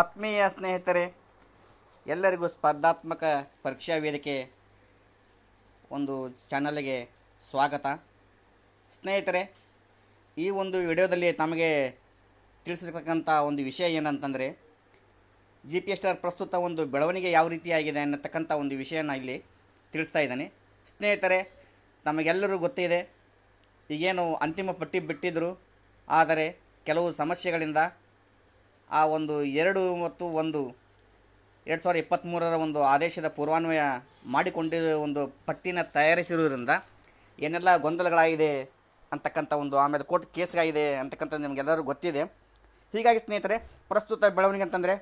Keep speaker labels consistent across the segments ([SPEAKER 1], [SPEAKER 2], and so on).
[SPEAKER 1] ಆತ್ಮೀಯ ಸ್ನೇಹಿತರೆ ಎಲ್ಲರಿಗೂ ಸ್ಪರ್ಧಾತ್ಮಕ ಪರೀಕ್ಷಾ ವೇದಿಕೆ ಒಂದು ಚಾನಲ್ಗೆ ಸ್ವಾಗತ ಸ್ನೇಹಿತರೆ ಈ ಒಂದು ವಿಡಿಯೋದಲ್ಲಿ ತಮಗೆ ತಿಳಿಸಿರ್ತಕ್ಕಂಥ ಒಂದು ವಿಷಯ ಏನಂತಂದರೆ ಜಿ ಪಿ ಎಸ್ ಪ್ರಸ್ತುತ ಒಂದು ಬೆಳವಣಿಗೆ ಯಾವ ರೀತಿಯಾಗಿದೆ ಅನ್ನತಕ್ಕಂಥ ಒಂದು ವಿಷಯನ ಇಲ್ಲಿ ತಿಳಿಸ್ತಾ ಇದ್ದಾನೆ ಸ್ನೇಹಿತರೆ ನಮಗೆಲ್ಲರೂ ಗೊತ್ತಿದೆ ಈಗೇನು ಅಂತಿಮ ಪಟ್ಟಿ ಬಿಟ್ಟಿದ್ದರು ಆದರೆ ಕೆಲವು ಸಮಸ್ಯೆಗಳಿಂದ ಆ ಒಂದು ಎರಡು ಮತ್ತು ಒಂದು ಎರಡು ಸಾವಿರದ ಇಪ್ಪತ್ತ್ಮೂರರ ಒಂದು ಆದೇಶದ ಪೂರ್ವಾನ್ವಯ ಮಾಡಿಕೊಂಡ ಒಂದು ಪಟ್ಟಿನ ತಯಾರಿಸಿರುವುದರಿಂದ ಏನೆಲ್ಲ ಗೊಂದಲಗಳಾಗಿದೆ ಅಂತಕ್ಕಂಥ ಒಂದು ಆಮೇಲೆ ಕೋರ್ಟ್ ಕೇಸ್ಗಾಗಿದೆ ಅಂತಕ್ಕಂಥ ನಿಮಗೆಲ್ಲರೂ ಗೊತ್ತಿದೆ ಹೀಗಾಗಿ ಸ್ನೇಹಿತರೆ ಪ್ರಸ್ತುತ ಬೆಳವಣಿಗೆ ಅಂತಂದರೆ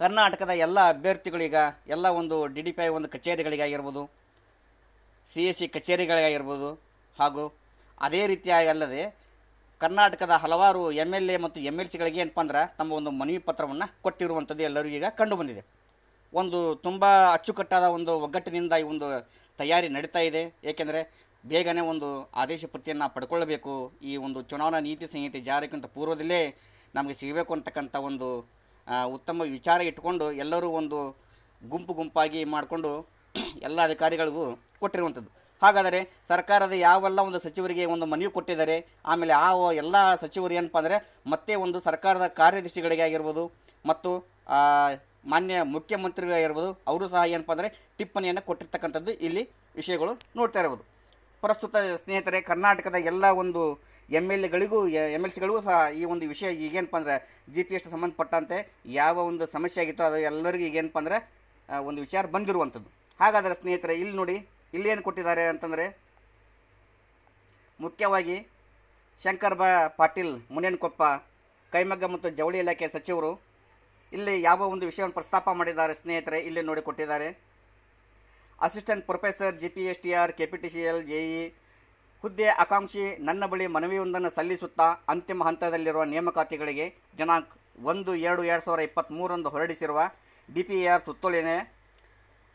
[SPEAKER 1] ಕರ್ನಾಟಕದ ಎಲ್ಲ ಅಭ್ಯರ್ಥಿಗಳೀಗ ಎಲ್ಲ ಒಂದು ಡಿ ಡಿ ಪಿ ಐ ಒಂದು ಕಚೇರಿಗಳಿಗಾಗಿರ್ಬೋದು ಸಿ ಎಸ್ ಸಿ ಕಚೇರಿಗಳಿಗಾಗಿರ್ಬೋದು ಹಾಗೂ ಅದೇ ರೀತಿಯಾಗಿ ಅಲ್ಲದೆ ಕರ್ನಾಟಕದ ಹಲವಾರು ಎಮ್ ಎಲ್ ಎ ಮತ್ತು ಎಮ್ ಎಲ್ ಸಿಗಳಿಗೆ ಏನಪ್ಪ ಅಂದ್ರೆ ತಮ್ಮ ಒಂದು ಮನವಿ ಪತ್ರವನ್ನು ಕೊಟ್ಟಿರುವಂಥದ್ದು ಎಲ್ಲರೂ ಈಗ ಕಂಡು ಬಂದಿದೆ ಒಂದು ತುಂಬ ಅಚ್ಚುಕಟ್ಟಾದ ಒಂದು ಒಗ್ಗಟ್ಟಿನಿಂದ ಈ ಒಂದು ತಯಾರಿ ನಡೀತಾ ಇದೆ ಏಕೆಂದರೆ ಬೇಗನೆ ಒಂದು ಆದೇಶ ಪ್ರತಿಯನ್ನು ಪಡ್ಕೊಳ್ಳಬೇಕು ಈ ಒಂದು ಚುನಾವಣಾ ನೀತಿ ಸಂಹಿತೆ ಜಾರಿಗಿಂತ ಪೂರ್ವದಲ್ಲೇ ನಮಗೆ ಸಿಗಬೇಕು ಅಂತಕ್ಕಂಥ ಒಂದು ಉತ್ತಮ ವಿಚಾರ ಇಟ್ಕೊಂಡು ಎಲ್ಲರೂ ಒಂದು ಗುಂಪು ಗುಂಪಾಗಿ ಮಾಡಿಕೊಂಡು ಎಲ್ಲ ಅಧಿಕಾರಿಗಳಿಗೂ ಕೊಟ್ಟಿರುವಂಥದ್ದು ಹಾಗಾದರೆ ಸರ್ಕಾರದ ಯಾವೆಲ್ಲ ಒಂದು ಸಚಿವರಿಗೆ ಒಂದು ಮನವಿ ಕೊಟ್ಟಿದ್ದಾರೆ ಆಮೇಲೆ ಆ ಎಲ್ಲ ಸಚಿವರು ಏನಪ್ಪ ಅಂದರೆ ಮತ್ತೆ ಒಂದು ಸರ್ಕಾರದ ಕಾರ್ಯದರ್ಶಿಗಳಿಗೆ ಆಗಿರ್ಬೋದು ಮತ್ತು ಮಾನ್ಯ ಮುಖ್ಯಮಂತ್ರಿಗಳಾಗಿರ್ಬೋದು ಅವರು ಸಹ ಏನಪ್ಪ ಅಂದರೆ ಟಿಪ್ಪಣಿಯನ್ನು ಕೊಟ್ಟಿರ್ತಕ್ಕಂಥದ್ದು ಇಲ್ಲಿ ವಿಷಯಗಳು ನೋಡ್ತಾ ಇರ್ಬೋದು ಪ್ರಸ್ತುತ ಸ್ನೇಹಿತರೆ ಕರ್ನಾಟಕದ ಎಲ್ಲ ಒಂದು ಎಮ್ ಎಲ್ ಎಗಳಿಗೂ ಎಮ್ ಎಲ್ ಸಿಗಳಿಗೂ ಸಹ ಈ ಒಂದು ವಿಷಯ ಈಗೇನಪ್ಪ ಅಂದರೆ ಜಿ ಪಿ ಎಸ್ಗೆ ಸಂಬಂಧಪಟ್ಟಂತೆ ಯಾವ ಒಂದು ಸಮಸ್ಯೆ ಆಗಿತ್ತು ಅದು ಎಲ್ಲರಿಗೂ ಈಗೇನಪ್ಪ ಅಂದರೆ ಒಂದು ವಿಚಾರ ಬಂದಿರುವಂಥದ್ದು ಹಾಗಾದರೆ ಸ್ನೇಹಿತರೆ ಇಲ್ಲಿ ನೋಡಿ ಇಲ್ಲಿ ಏನು ಕೊಟ್ಟಿದ್ದಾರೆ ಅಂತಂದರೆ ಮುಖ್ಯವಾಗಿ ಶಂಕರ್ ಬ ಪಾಟೀಲ್ ಮುನೇನ್ಕೊಪ್ಪ ಕೈಮಗ್ಗ ಮತ್ತು ಜವಳಿ ಇಲಾಖೆ ಸಚಿವರು ಇಲ್ಲಿ ಯಾವ ಒಂದು ವಿಷಯವನ್ನು ಪ್ರಸ್ತಾಪ ಮಾಡಿದ್ದಾರೆ ಸ್ನೇಹಿತರೆ ಇಲ್ಲಿ ನೋಡಿ ಕೊಟ್ಟಿದ್ದಾರೆ assistant professor G P S T R K P T C L JE ಹುದ್ದೆ ಆಕಾಂಕ್ಷಿ ನನ್ನ ಬಳಿ ಮನವಿಯೊಂದನ್ನು ಸಲ್ಲಿಸುತ್ತಾ ಅಂತಿಮ ಹಂತದಲ್ಲಿರುವ ನೇಮಕಾತಿಗಳಿಗೆ ದಿನಾಂಕ ಒಂದು ಎರಡು ಎರಡು ಸಾವಿರದ ಇಪ್ಪತ್ತ್ಮೂರರಂದು ಹೊರಡಿಸಿರುವ ಡಿ ಪಿ ಎ ಆರ್ ಸುತ್ತೋಲಿನ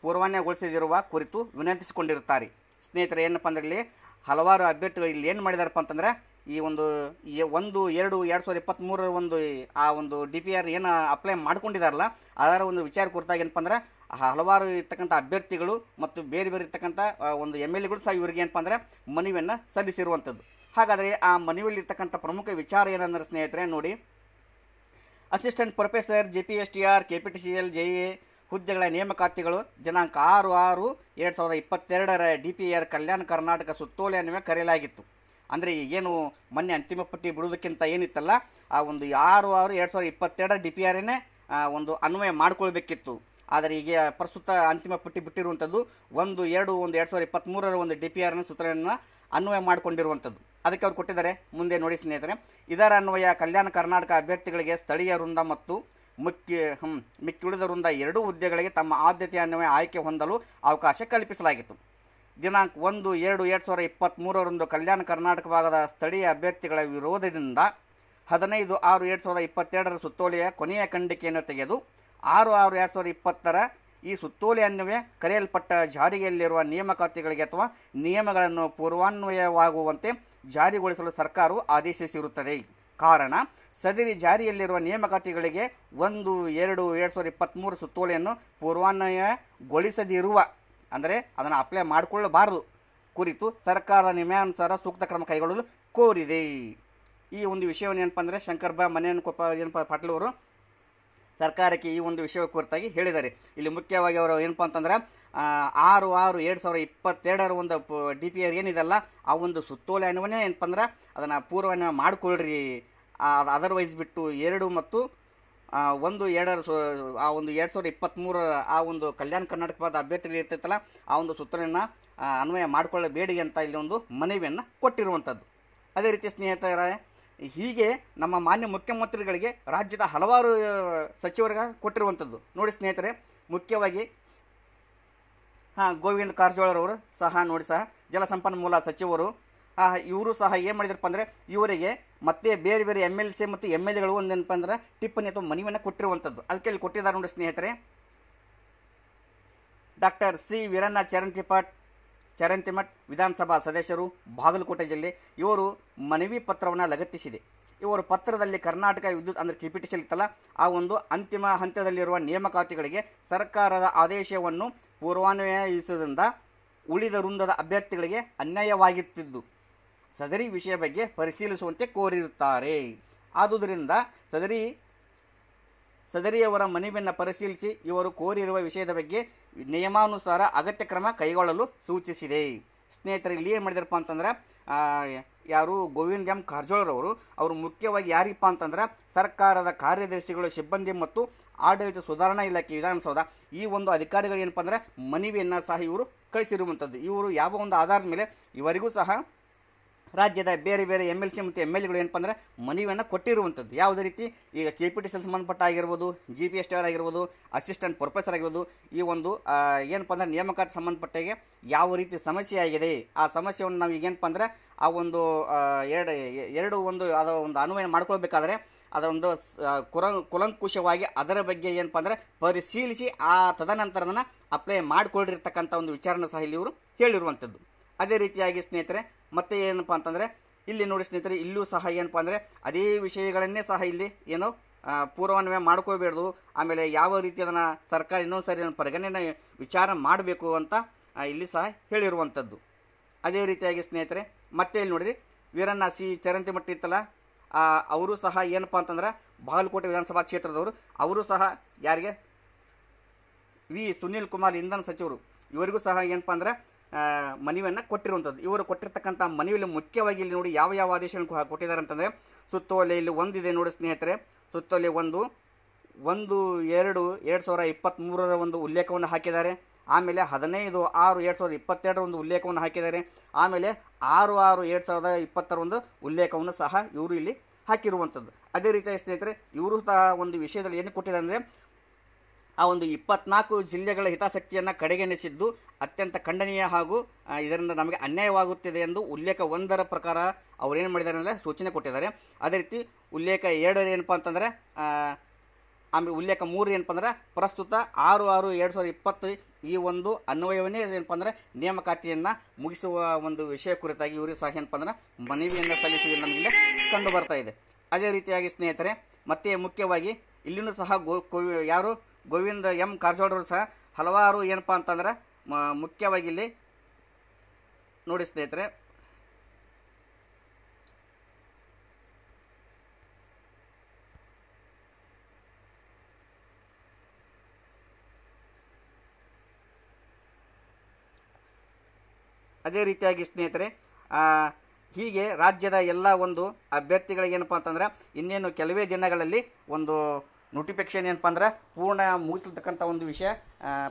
[SPEAKER 1] ಪೂರ್ವಾನ್ಯಗೊಳಿಸದಿರುವ ಕುರಿತು ವಿನಂತಿಸಿಕೊಂಡಿರುತ್ತಾರೆ ಸ್ನೇಹಿತರೆ ಏನಪ್ಪ ಅಂದ್ರೆ ಇಲ್ಲಿ ಹಲವಾರು ಅಭ್ಯರ್ಥಿಗಳು ಇಲ್ಲಿ ಏನು ಮಾಡಿದಾರಪ್ಪ ಅಂತಂದ್ರೆ ಈ ಒಂದು ಒಂದು ಎರಡು ಎರಡು ಸಾವಿರದ ಇಪ್ಪತ್ತ್ಮೂರರ ಒಂದು ಆ ಒಂದು ಡಿ ಪಿ ಆರ್ ಏನು ಅಪ್ಲೈ ಮಾಡ್ಕೊಂಡಿದಾರಲ್ಲ ಅದರ ಒಂದು ವಿಚಾರ ಕುರಿತಾಗ ಏನಪ್ಪ ಅಂದ್ರೆ ಹಲವಾರು ಇರ್ತಕ್ಕಂಥ ಅಭ್ಯರ್ಥಿಗಳು ಮತ್ತು ಬೇರೆ ಬೇರೆ ಇರ್ತಕ್ಕಂಥ ಒಂದು ಎಮ್ ಎಲ್ ಎಗಳು ಸಹ ಇವರಿಗೆ ಏನಪ್ಪ ಅಂದರೆ ಮನವಿಯನ್ನು ಸಲ್ಲಿಸಿರುವಂಥದ್ದು ಹಾಗಾದರೆ ಆ ಮನವಿಯಲ್ಲಿರ್ತಕ್ಕಂಥ ಪ್ರಮುಖ ವಿಚಾರ ಏನಂದ್ರೆ ಸ್ನೇಹಿತರೆ ನೋಡಿ assistant professor J P S T R K P T C L J A ಹುದ್ದೆಗಳ ನೇಮಕಾತಿಗಳು ದಿನಾಂಕ ಆರು ಆರು ಎರಡು ಸಾವಿರದ ಇಪ್ಪತ್ತೆರಡರ D P R Kalyana Karnataka ಸುತ್ತೋಲೆ ಅನ್ನುವ ಕರೆಯಲಾಗಿತ್ತು ಅಂದರೆ ಏನು ಮೊನ್ನೆ ಅಂತಿಮ ಪಟ್ಟಿ ಬಿಡುವುದಕ್ಕಿಂತ ಏನಿತ್ತಲ್ಲ ಆ ಒಂದು ಆರು ಆರು ಎರಡು ಸಾವಿರದ ಇಪ್ಪತ್ತೆರಡರ ಡಿ ಪಿ ಆರನ್ನೇ ಒಂದು ಅನ್ವಯ ಮಾಡಿಕೊಳ್ಬೇಕಿತ್ತು ಆದರೆ ಈಗ ಪ್ರಸ್ತುತ ಅಂತಿಮ ಪಟ್ಟಿ ಬಿಟ್ಟಿರುವಂಥದ್ದು ಒಂದು ಎರಡು ಒಂದು ಎರಡು ಸಾವಿರದ ಇಪ್ಪತ್ತ್ಮೂರರ ಒಂದು ಡಿ ಪಿ ಆರ್ನ ಸೂತ್ರವನ್ನು ಅನ್ವಯ ಮಾಡಿಕೊಂಡಿರುವಂಥದ್ದು ಅದಕ್ಕೆ ಅವ್ರು ಕೊಟ್ಟಿದ್ದಾರೆ ಮುಂದೆ ನೋಡಿ ಸ್ನೇಹಿತರೆ ಇದರ ಅನ್ವಯ ಕಲ್ಯಾಣ ಕರ್ನಾಟಕ ಅಭ್ಯರ್ಥಿಗಳಿಗೆ ಸ್ಥಳೀಯ ವೃಂದ ಮತ್ತು ಮುಖ್ಯ ಹ್ಞೂ ಮಿಕ್ಕುಳಿದ ಎರಡೂ ಹುದ್ದೆಗಳಿಗೆ ತಮ್ಮ ಆದ್ಯತೆಯನ್ನು ಆಯ್ಕೆ ಹೊಂದಲು ಅವಕಾಶ ಕಲ್ಪಿಸಲಾಗಿತ್ತು ದಿನಾಂಕ ಒಂದು ಎರಡು ಎರಡು ಸಾವಿರದ ಇಪ್ಪತ್ತ್ಮೂರರಂದು ಕಲ್ಯಾಣ ಕರ್ನಾಟಕ ಭಾಗದ ಸ್ಥಳೀಯ ಅಭ್ಯರ್ಥಿಗಳ ವಿರೋಧದಿಂದ ಹದಿನೈದು ಆರು ಎರಡು ಸಾವಿರದ ಇಪ್ಪತ್ತೆರಡರ ಸುತ್ತೋಲೆಯ ಕೊನೆಯ ಖಂಡಿಕೆಯನ್ನು ತೆಗೆದು ಆರು ಆರು ಎರಡು ಸಾವಿರದ ಇಪ್ಪತ್ತರ ಈ ಸುತ್ತೋಲೆ ಅನ್ವಯ ಕರೆಯಲ್ಪಟ್ಟ ಜಾರಿಯಲ್ಲಿರುವ ನೇಮಕಾತಿಗಳಿಗೆ ಅಥವಾ ನಿಯಮಗಳನ್ನು ಪೂರ್ವಾನ್ವಯವಾಗುವಂತೆ ಜಾರಿಗೊಳಿಸಲು ಸರ್ಕಾರವು ಆದೇಶಿಸಿರುತ್ತದೆ ಕಾರಣ ಸದರಿ ಜಾರಿಯಲ್ಲಿರುವ ನೇಮಕಾತಿಗಳಿಗೆ ಒಂದು ಎರಡು ಎರಡು ಸಾವಿರದ ಇಪ್ಪತ್ತ್ಮೂರು ಸುತ್ತೋಲೆಯನ್ನು ಪೂರ್ವಾನ್ವಯಗೊಳಿಸದಿರುವ ಅಂದರೆ ಅದನ್ನು ಅಪ್ಲೈ ಮಾಡಿಕೊಳ್ಳಬಾರದು ಕುರಿತು ಸರ್ಕಾರದ ನಿಯಮಾನುಸಾರ ಸೂಕ್ತ ಕ್ರಮ ಕೈಗೊಳ್ಳಲು ಕೋರಿದೆ ಈ ಒಂದು ವಿಷಯವನ್ನು ಏನಪ್ಪ ಅಂದರೆ ಶಂಕರ್ ಬಾ ಮನೆಯನ್ನು ಕೊಪ್ಪ ಏನಪ್ಪ ಪಾಟೀಲ್ ಅವರು ಸರ್ಕಾರಕ್ಕೆ ಈ ಒಂದು ವಿಷಯ ಕುರಿತಾಗಿ ಹೇಳಿದ್ದಾರೆ ಇಲ್ಲಿ ಮುಖ್ಯವಾಗಿ ಅವರು ಏನಪ್ಪ ಅಂತಂದ್ರೆ ಆರು ಆರು ಎರಡು ಸಾವಿರ ಇಪ್ಪತ್ತೆರಡರ ಒಂದು ಡಿ ಪಿ ಆರ್ ಏನಿದೆಲ್ಲ ಆ ಒಂದು ಸುತ್ತೋಲೆ ಅನ್ವಯ ಏನಪ್ಪ ಅಂದ್ರೆ ಅದನ್ನು ಪೂರ್ವನ್ವಯ ಮಾಡಿಕೊಳ್ಳ್ರಿ ಅದರ್ವೈಸ್ ಬಿಟ್ಟು ಎರಡು ಮತ್ತು ಒಂದು ಎರಡರ ಸೊ ಆ ಒಂದು ಎರಡು ಸಾವಿರದ ಇಪ್ಪತ್ತ್ಮೂರ ಆ ಒಂದು ಕಲ್ಯಾಣ ಕರ್ನಾಟಕ ಅಭ್ಯರ್ಥಿಗಳು ಇರ್ತೈತಲ್ಲ ಆ ಒಂದು ಸುತ್ತೋಲೆಯನ್ನು ಅನ್ವಯ ಮಾಡಿಕೊಳ್ಳಬೇಡಿ ಅಂತ ಇಲ್ಲಿ ಒಂದು ಮನವಿಯನ್ನು ಕೊಟ್ಟಿರುವಂಥದ್ದು ಅದೇ ರೀತಿ ಸ್ನೇಹಿತರ ಹೀಗೆ ನಮ್ಮ ಮಾನ್ಯ ಮುಖ್ಯಮಂತ್ರಿಗಳಿಗೆ ರಾಜ್ಯದ ಹಲವಾರು ಸಚಿವರಿಗೆ ಕೊಟ್ಟಿರುವಂಥದ್ದು ನೋಡಿ ಸ್ನೇಹಿತರೆ ಮುಖ್ಯವಾಗಿ ಹಾಂ ಗೋವಿಂದ ಕಾರಜೋಳರವರು ಸಹ ನೋಡಿ ಸಹ ಜಲಸಂಪನ್ಮೂಲ ಸಚಿವರು ಇವರು ಸಹ ಏನು ಮಾಡಿದ್ರಪ್ಪ ಅಂದರೆ ಇವರಿಗೆ ಮತ್ತೆ ಬೇರೆ ಬೇರೆ ಎಮ್ ಎಲ್ ಸಿ ಮತ್ತು ಎಮ್ ಎಲ್ ಎಗಳು ಒಂದೇನಪ್ಪ ಅಂದ್ರೆ ಟಿಪ್ಪಣಿ ಅಥವಾ ಮನವಿಯನ್ನು ಕೊಟ್ಟಿರುವಂಥದ್ದು ಅದಕ್ಕೆ ಇಲ್ಲಿ ಕೊಟ್ಟಿದ್ದಾರೆ ನೋಡಿ ಸ್ನೇಹಿತರೆ ಡಾಕ್ಟರ್ ಸಿ ವೀರಣ್ಣ ಚರಣ್ ಚರಂತಿಮಠ್ ವಿಧಾನಸಭಾ ಸದಸ್ಯರು ಬಾಗಲಕೋಟೆ ಜಿಲ್ಲೆ ಇವರು ಮನವಿ ಪತ್ರವನ್ನು ಲಗತ್ತಿಸಿದೆ ಇವರು ಪತ್ರದಲ್ಲಿ ಕರ್ನಾಟಕ ವಿದ್ಯುತ್ ಅಂದರೆ ಕಿಪಿಟಿಷಲ್ ಇತ್ತಲ್ಲ ಆ ಒಂದು ಅಂತಿಮ ಹಂತದಲ್ಲಿರುವ ನೇಮಕಾತಿಗಳಿಗೆ ಸರ್ಕಾರದ ಆದೇಶವನ್ನು ಪೂರ್ವಾನ್ವಯಿಸುವುದರಿಂದ ಉಳಿದ ವೃಂದದ ಅಭ್ಯರ್ಥಿಗಳಿಗೆ ಅನ್ಯಾಯವಾಗಿತ್ತಿದ್ದು ಸದರಿ ವಿಷಯ ಬಗ್ಗೆ ಪರಿಶೀಲಿಸುವಂತೆ ಕೋರಿರುತ್ತಾರೆ ಆದುದರಿಂದ ಸದರಿ ಸದರಿಯವರ ಮನವಿಯನ್ನು ಪರಿಶೀಲಿಸಿ ಇವರು ಕೋರಿರುವ ವಿಷಯದ ಬಗ್ಗೆ ನಿಯಮಾನುಸಾರ ಅಗತ್ಯ ಕ್ರಮ ಕೈಗೊಳ್ಳಲು ಸೂಚಿಸಿದೆ ಸ್ನೇಹಿತರೆ ಇಲ್ಲಿ ಏನು ಮಾಡಿದ್ರಪ್ಪ ಅಂತಂದ್ರೆ ಯಾರು ಗೋವಿಂದ ಎಂ ಕಾರಜೋಳರವರು ಅವರು ಮುಖ್ಯವಾಗಿ ಯಾರಿಪ್ಪ ಅಂತಂದ್ರೆ ಸರ್ಕಾರದ ಕಾರ್ಯದರ್ಶಿಗಳು ಸಿಬ್ಬಂದಿ ಮತ್ತು ಆಡಳಿತ ಸುಧಾರಣಾ ಇಲಾಖೆ ವಿಧಾನಸೌಧ ಈ ಒಂದು ಅಧಿಕಾರಿಗಳು ಏನಪ್ಪ ಅಂದರೆ ಮನವಿಯನ್ನು ಸಹ ಇವರು ಕಳಿಸಿರುವಂಥದ್ದು ಇವರು ಯಾವ ಒಂದು ಆಧಾರದ ಮೇಲೆ ಇವರಿಗೂ ಸಹ ರಾಜ್ಯದ ಬೇರೆ ಬೇರೆ ಎಮ್ ಎಲ್ ಸಿ ಮತ್ತು ಎಮ್ ಎಲ್ ಎಗಳು ಏನಪ್ಪ ಅಂದರೆ ಮನವಿಯನ್ನು ಕೊಟ್ಟಿರುವಂಥದ್ದು ಯಾವುದೇ ರೀತಿ ಈಗ ಕೆ ಪಿ ಟಿ ಸಿ ಸಂಬಂಧಪಟ್ಟ ಆಗಿರ್ಬೋದು G P S T R ಆಗಿರ್ಬೋದು ಅಸಿಸ್ಟೆಂಟ್ ಪ್ರೊಫೆಸರ್ ಆಗಿರ್ಬೋದು ಈ ಒಂದು ಏನಪ್ಪ ಅಂದರೆ ನೇಮಕಾತಿ ಸಂಬಂಧಪಟ್ಟಿಗೆ ಯಾವ ರೀತಿ ಸಮಸ್ಯೆ ಆಗಿದೆ ಆ ಸಮಸ್ಯೆಯನ್ನು ನಾವು ಈಗೇನಪ್ಪ ಅಂದರೆ ಆ ಒಂದು ಎರಡು ಎರಡು ಒಂದು ಅದರ ಒಂದು ಅನ್ವಯ ಮಾಡ್ಕೊಳ್ಬೇಕಾದ್ರೆ ಅದರೊಂದು ಕುರ ಕುಲಂಕುಶವಾಗಿ ಅದರ ಬಗ್ಗೆ ಏನಪ್ಪ ಅಂದರೆ ಪರಿಶೀಲಿಸಿ ಆ ತದನಂತರ ಅದನ್ನು ಅಪ್ಲೈ ಮಾಡಿಕೊಂಡಿರ್ತಕ್ಕಂಥ ಒಂದು ವಿಚಾರನ ಸಹ ಇಲ್ಲಿ ಇವರು ಹೇಳಿರುವಂಥದ್ದು ಅದೇ ರೀತಿಯಾಗಿ ಸ್ನೇಹಿತರೆ ಮತ್ತೆ ಏನಪ್ಪ ಅಂತಂದರೆ ಇಲ್ಲಿ ನೋಡಿ ಸ್ನೇಹಿತರೆ ಇಲ್ಲೂ ಸಹ ಏನಪ್ಪ ಅಂದರೆ ಅದೇ ವಿಷಯಗಳನ್ನೇ ಸಹ ಇಲ್ಲಿ ಏನು ಪೂರ್ವಾನ್ವಯ ಮಾಡ್ಕೋಬೇಡ್ದು ಆಮೇಲೆ ಯಾವ ರೀತಿ ಅದನ್ನು ಸರ್ಕಾರ ಇನ್ನೊಂದು ಸರಿ ಪರಿಗಣನೆ ವಿಚಾರ ಮಾಡಬೇಕು ಅಂತ ಇಲ್ಲಿ ಸಹ ಹೇಳಿರುವಂಥದ್ದು ಅದೇ ರೀತಿಯಾಗಿ ಸ್ನೇಹಿತರೆ ಮತ್ತೆ ಇಲ್ಲಿ ನೋಡಿರಿ ವೀರಣ್ಣ ಸಿ ಚರಂತಿಮಟ್ಟಿ ಇತ್ತಲ್ಲ ಅವರು ಸಹ ಏನಪ್ಪ ಅಂತಂದ್ರೆ ಬಾಗಲಕೋಟೆ ವಿಧಾನಸಭಾ ಕ್ಷೇತ್ರದವರು ಅವರು ಸಹ ಯಾರಿಗೆ ವಿ ಸುನೀಲ್ ಕುಮಾರ್ ಇಂಧನ ಸಚಿವರು ಇವರಿಗೂ ಸಹ ಏನಪ್ಪ ಅಂದರೆ ಮನವಿಯನ್ನು ಕೊಟ್ಟಿರುವಂಥದ್ದು ಇವರು ಕೊಟ್ಟಿರ್ತಕ್ಕಂಥ ಮನವಿಯಲ್ಲಿ ಮುಖ್ಯವಾಗಿ ಇಲ್ಲಿ ನೋಡಿ ಯಾವ ಯಾವ ಆದೇಶಗಳನ್ನು ಕೊಟ್ಟಿದ್ದಾರೆ ಅಂತಂದರೆ ಸುತ್ತೋಲೆ ಇಲ್ಲಿ ಒಂದಿದೆ ನೋಡಿ ಸ್ನೇಹಿತರೆ ಸುತ್ತೋಲೆ ಒಂದು ಒಂದು ಎರಡು ಎರಡು ಸಾವಿರ ಇಪ್ಪತ್ತ್ಮೂರರ ಒಂದು ಉಲ್ಲೇಖವನ್ನು ಹಾಕಿದ್ದಾರೆ ಆಮೇಲೆ ಹದಿನೈದು ಆರು ಎರಡು ಸಾವಿರದ ಇಪ್ಪತ್ತೆರಡರ ಒಂದು ಉಲ್ಲೇಖವನ್ನು ಹಾಕಿದ್ದಾರೆ ಆಮೇಲೆ ಆರು ಆರು ಎರಡು ಸಾವಿರದ ಇಪ್ಪತ್ತರ ಒಂದು ಉಲ್ಲೇಖವನ್ನು ಸಹ ಇವರು ಇಲ್ಲಿ ಹಾಕಿರುವಂಥದ್ದು ಅದೇ ರೀತಿಯಾಗಿ ಸ್ನೇಹಿತರೆ ಇವರು ಸಹ ಒಂದು ವಿಷಯದಲ್ಲಿ ಏನು ಕೊಟ್ಟಿದ್ದಾರೆ ಅಂದರೆ ಆ ಒಂದು ಇಪ್ಪತ್ನಾಲ್ಕು ಜಿಲ್ಲೆಗಳ ಹಿತಾಸಕ್ತಿಯನ್ನು ಕಡೆಗಣಿಸಿದ್ದು ಅತ್ಯಂತ ಖಂಡನೀಯ ಹಾಗೂ ಇದರಿಂದ ನಮಗೆ ಅನ್ಯಾಯವಾಗುತ್ತಿದೆ ಎಂದು ಉಲ್ಲೇಖ ಒಂದರ ಪ್ರಕಾರ ಅವರೇನು ಮಾಡಿದ್ದಾರೆ ಅಂದರೆ ಸೂಚನೆ ಕೊಟ್ಟಿದ್ದಾರೆ ಅದೇ ರೀತಿ ಉಲ್ಲೇಖ ಎರಡರ ಏನಪ್ಪ ಅಂತಂದರೆ ಆಮೇಲೆ ಉಲ್ಲೇಖ ಮೂರು ಏನಪ್ಪ ಅಂದರೆ ಪ್ರಸ್ತುತ ಆರು ಆರು ಎರಡು ಸಾವಿರದ ಇಪ್ಪತ್ತು ಈ ಒಂದು ಅನ್ವಯವನ್ನೇ ಏನಪ್ಪ ಅಂದರೆ ನೇಮಕಾತಿಯನ್ನು ಮುಗಿಸುವ ಒಂದು ವಿಷಯ ಕುರಿತಾಗಿ ಇವರು ಸಹ ಏನಪ್ಪ ಅಂದರೆ ಮನವಿಯನ್ನು ಸಲ್ಲಿಸಿದ ನಮಗೆ ಕಂಡು ಬರ್ತಾ ಇದೆ ಅದೇ ರೀತಿಯಾಗಿ ಸ್ನೇಹಿತರೆ ಮತ್ತೆ ಮುಖ್ಯವಾಗಿ ಇಲ್ಲಿನೂ ಸಹ ಗೋ ಯಾರು ಗೋವಿಂದ ಎಂ ಕಾರಜೋಳರು ಸಹ ಹಲವಾರು ಏನಪ್ಪ ಅಂತಂದ್ರೆ ಮುಖ್ಯವಾಗಿ ಇಲ್ಲಿ ನೋಡಿ ಸ್ನೇಹಿತರೆ ಅದೇ ರೀತಿಯಾಗಿ ಸ್ನೇಹಿತರೆ ಹೀಗೆ ರಾಜ್ಯದ ಎಲ್ಲ ಒಂದು ಅಭ್ಯರ್ಥಿಗಳಿಗೇನಪ್ಪ ಅಂತಂದ್ರೆ ಇನ್ನೇನು ಕೆಲವೇ ದಿನಗಳಲ್ಲಿ ಒಂದು ನೋಟಿಫಿಕೇಷನ್ ಏನಪ್ಪ ಅಂದ್ರೆ ಪೂರ್ಣ ಮುಗಿಸಲ್ತಕ್ಕಂಥ ಒಂದು ವಿಷಯ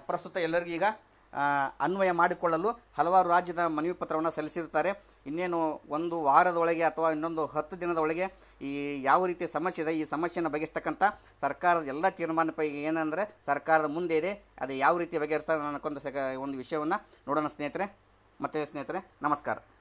[SPEAKER 1] ಪ್ರಸ್ತುತ ಎಲ್ಲರಿಗೂ ಈಗ ಅನ್ವಯ ಮಾಡಿಕೊಳ್ಳಲು ಹಲವಾರು ರಾಜ್ಯದ ಮನವಿ ಪತ್ರವನ್ನು ಸಲ್ಲಿಸಿರ್ತಾರೆ ಇನ್ನೇನು ಒಂದು ವಾರದೊಳಗೆ ಅಥವಾ ಇನ್ನೊಂದು ಹತ್ತು ದಿನದ ಒಳಗೆ ಈ ಯಾವ ರೀತಿ ಸಮಸ್ಯೆ ಇದೆ ಈ ಸಮಸ್ಯೆಯನ್ನು ಬಗೆಹರಿಸ್ತಕ್ಕಂಥ ಸರ್ಕಾರದ ಎಲ್ಲ ತೀರ್ಮಾನ ಪೈ ಏನಂದರೆ ಸರ್ಕಾರದ ಮುಂದೆ ಇದೆ ಅದು ಯಾವ ರೀತಿ ಬಗೆಹರಿಸ್ತಾರೆ ಅನ್ನೋಕ್ಕೊಂದು ಸ ಒಂದು ವಿಷಯವನ್ನು ನೋಡೋಣ ಸ್ನೇಹಿತರೆ ಮತ್ತೆ ಸ್ನೇಹಿತರೆ ನಮಸ್ಕಾರ